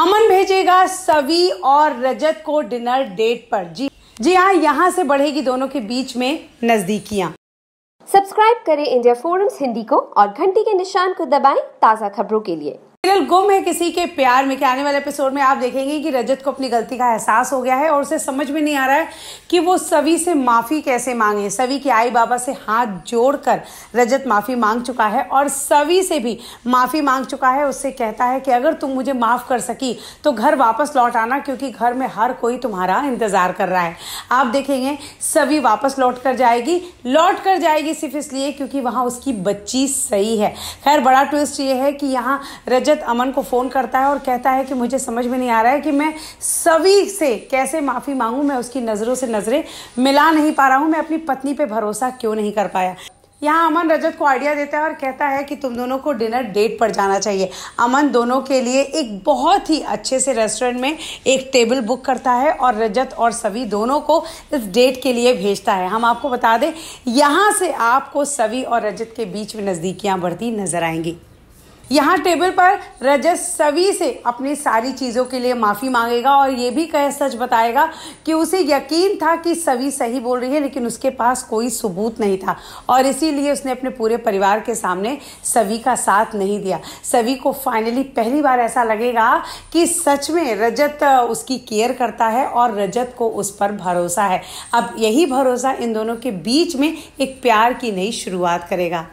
अमन भेजेगा सवी और रजत को डिनर डेट पर जी जी हाँ यहाँ से बढ़ेगी दोनों के बीच में नजदीकियाँ सब्सक्राइब करें इंडिया फोरम्स हिंदी को और घंटी के निशान को दबाएं ताज़ा खबरों के लिए गुम है किसी के प्यार में कि आने वाले एपिसोड में आप देखेंगे कि रजत को अपनी गलती का एहसास हो गया है और उसे समझ में नहीं आ रहा है कि वो सभी से माफ़ी कैसे मांगे सभी के आई बाबा से हाथ जोड़कर रजत माफ़ी मांग चुका है और सभी से भी माफ़ी मांग चुका है उससे कहता है कि अगर तुम मुझे माफ़ कर सकी तो घर वापस लौट आना क्योंकि घर में हर कोई तुम्हारा इंतज़ार कर रहा है आप देखेंगे सभी वापस लौट कर जाएगी लौट कर जाएगी सिर्फ इसलिए क्योंकि वहां उसकी बच्ची सही है खैर बड़ा ट्विस्ट ये है कि यहाँ रजत रजत अमन को फ़ोन करता है और कहता है कि मुझे समझ में नहीं आ रहा है कि मैं सभी से कैसे माफ़ी मांगू मैं उसकी नज़रों से नज़रें मिला नहीं पा रहा हूं मैं अपनी पत्नी पे भरोसा क्यों नहीं कर पाया यहाँ अमन रजत को आइडिया देता है और कहता है कि तुम दोनों को डिनर डेट पर जाना चाहिए अमन दोनों के लिए एक बहुत ही अच्छे से रेस्टोरेंट में एक टेबल बुक करता है और रजत और सभी दोनों को इस डेट के लिए भेजता है हम आपको बता दें यहाँ से आपको सभी और रजत के बीच में नज़दीकियाँ बढ़ती नजर आएंगी यहाँ टेबल पर रजत सभी से अपनी सारी चीज़ों के लिए माफ़ी मांगेगा और ये भी कह सच बताएगा कि उसे यकीन था कि सभी सही बोल रही है लेकिन उसके पास कोई सबूत नहीं था और इसीलिए उसने अपने पूरे परिवार के सामने सभी का साथ नहीं दिया सभी को फाइनली पहली बार ऐसा लगेगा कि सच में रजत उसकी केयर करता है और रजत को उस पर भरोसा है अब यही भरोसा इन दोनों के बीच में एक प्यार की नई शुरुआत करेगा